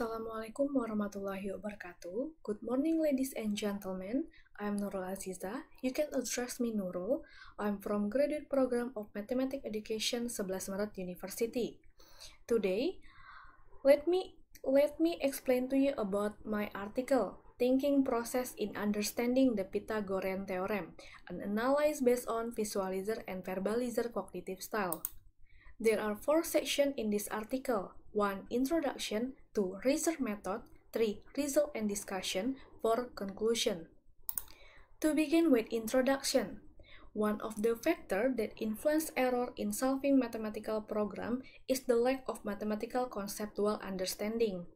Assalamualaikum warahmatullahi wabarakatuh. Good morning, ladies and gentlemen. I'm Nurul Aziza. You can address me Nurul. I'm from graduate program of Mathematics Education 11 Maret University. Today, let me let me explain to you about my article Thinking Process in Understanding the Pythagorean Theorem, an analysis based on visualizer and verbalizer cognitive style. There are four sections in this article. 1. Introduction 2. Research method 3. Result and discussion 4. Conclusion To begin with introduction, one of the factors that influence error in solving mathematical program is the lack of mathematical conceptual understanding.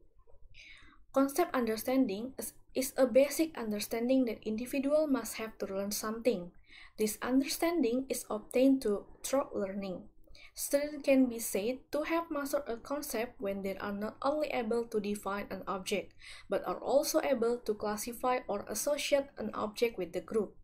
Concept understanding is, is a basic understanding that individual must have to learn something. This understanding is obtained through learning. Students can be said to have mastered a concept when they are not only able to define an object, but are also able to classify or associate an object with the group.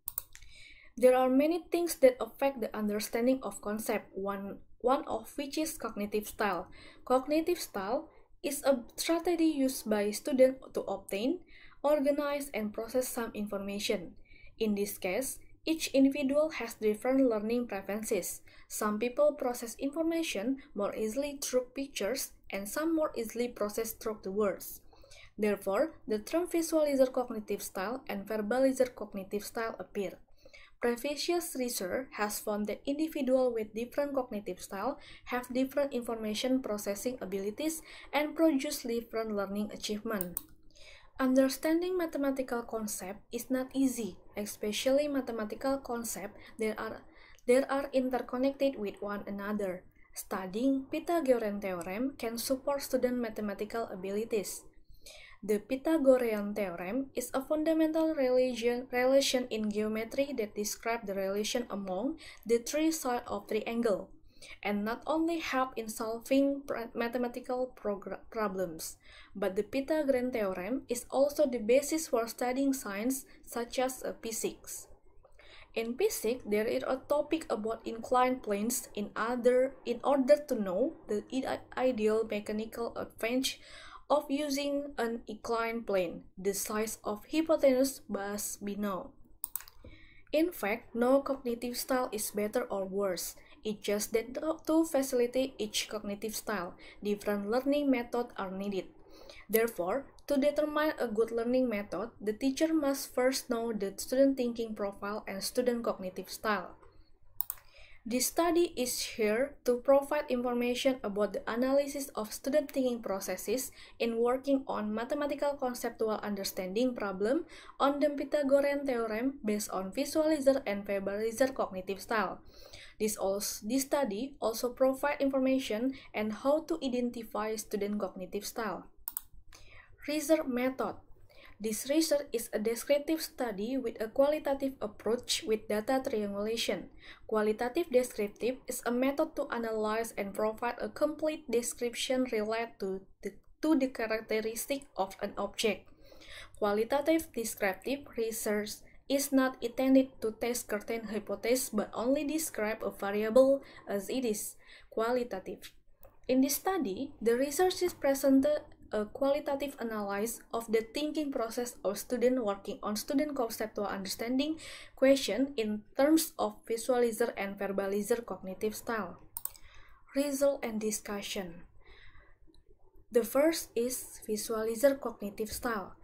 There are many things that affect the understanding of concept, one, one of which is cognitive style. Cognitive style is a strategy used by students to obtain, organize, and process some information. In this case, each individual has different learning preferences. Some people process information more easily through pictures and some more easily process through the words. Therefore, the term visualizer cognitive style and verbalizer cognitive style appear. Previous research has found that individuals with different cognitive style have different information processing abilities and produce different learning achievement. Understanding mathematical concept is not easy especially mathematical concepts that are, that are interconnected with one another. Studying Pythagorean theorem can support student mathematical abilities. The Pythagorean theorem is a fundamental relation, relation in geometry that describes the relation among the three sides of triangle and not only help in solving mathematical problems, but the Pythagorean theorem is also the basis for studying science such as uh, physics. In physics, there is a topic about inclined planes in, other, in order to know the ideal mechanical advantage of using an inclined plane. The size of hypotenuse must be known. In fact, no cognitive style is better or worse. It's just that to facilitate each cognitive style, different learning methods are needed. Therefore, to determine a good learning method, the teacher must first know the student thinking profile and student cognitive style. This study is here to provide information about the analysis of student thinking processes in working on mathematical conceptual understanding problem on the Pythagorean theorem based on visualizer and verbalizer cognitive style. This, also, this study also provide information and how to identify student cognitive style. Research method this research is a descriptive study with a qualitative approach with data triangulation. Qualitative descriptive is a method to analyze and provide a complete description related to the, to the characteristic of an object. Qualitative descriptive research is not intended to test certain hypotheses but only describe a variable as it is qualitative. In this study, the research is presented a qualitative analysis of the thinking process of student working on student conceptual understanding question in terms of visualizer and verbalizer cognitive style. Result and discussion. The first is visualizer cognitive style.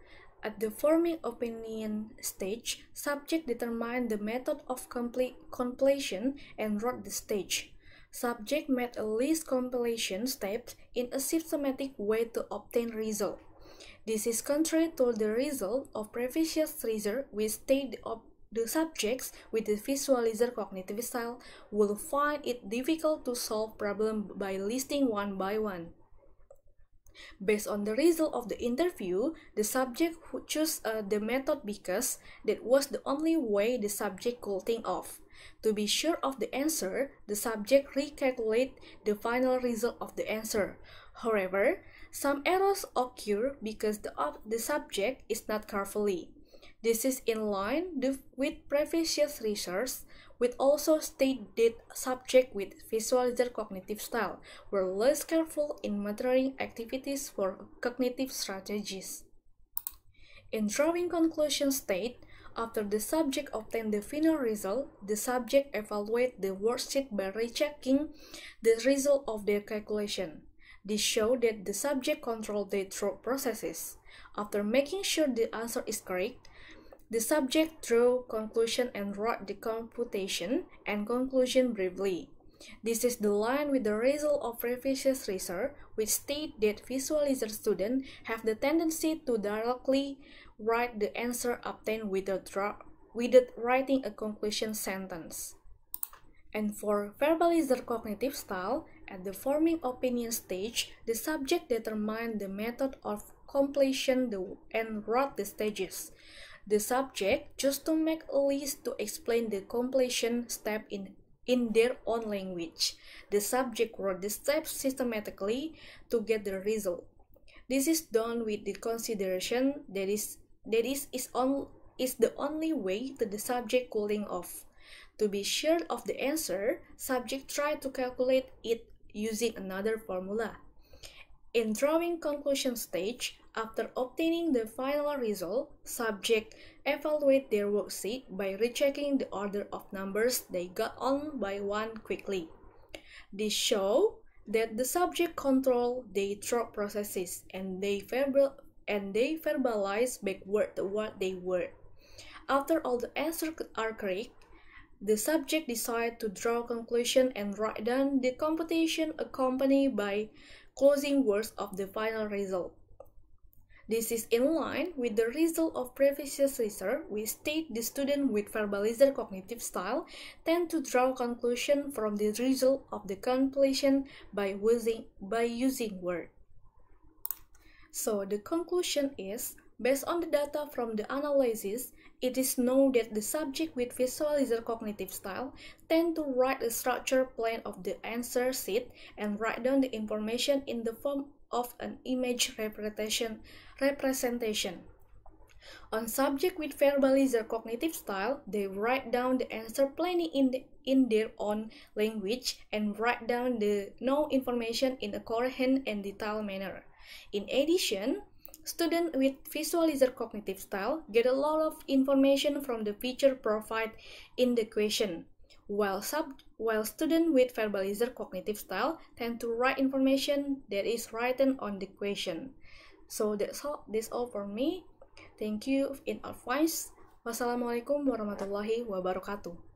At the forming opinion stage, subject determined the method of completion and wrote the stage subject made a list compilation steps in a systematic way to obtain result. This is contrary to the result of previous research which state of the subjects with the visualizer cognitive style will find it difficult to solve problem by listing one by one. Based on the result of the interview, the subject chose uh, the method because that was the only way the subject could think of. To be sure of the answer, the subject recalculates the final result of the answer. However, some errors occur because the, the subject is not carefully. This is in line with previous research, which also stated subject with visualizer cognitive style were less careful in monitoring activities for cognitive strategies. In drawing conclusion state, after the subject obtained the final result, the subject evaluated the worksheet by rechecking the result of their calculation. This showed that the subject controlled their thought processes. After making sure the answer is correct, the subject drew conclusion and wrote the computation and conclusion briefly. This is the line with the result of previous research, which state that visualizer students have the tendency to directly write the answer obtained without, writing a conclusion sentence. And for verbalizer cognitive style, at the forming opinion stage, the subject determined the method of completion and wrote the stages. The subject just to make a list to explain the completion step in in their own language. The subject wrote the steps systematically to get the result. This is done with the consideration that is that is is on is the only way to the subject cooling off. To be sure of the answer, subject tried to calculate it using another formula. In drawing conclusion stage, after obtaining the final result, subject evaluate their worksheet by rechecking the order of numbers they got on by one quickly. This show that the subject control their thought processes and they verbal and they verbalize backward what they were. After all the answers are correct, the subject decide to draw conclusion and write down the computation accompanied by closing words of the final result. This is in line with the result of previous research which state the student with verbalizer cognitive style tend to draw conclusion from the result of the compilation by using, by using word. So the conclusion is, based on the data from the analysis, it is known that the subject with visualizer cognitive style tend to write a structured plan of the answer sheet and write down the information in the form of an image representation representation. On subject with verbalizer cognitive style, they write down the answer plainly in, the, in their own language and write down the known information in a coherent and detailed manner. In addition, students with visualizer cognitive style get a lot of information from the feature provided in the question. while, sub while student with verbalizer cognitive style tend to write information that is written on the question. So that's all, This all for me. Thank you in advance. Wassalamualaikum warahmatullahi wabarakatuh.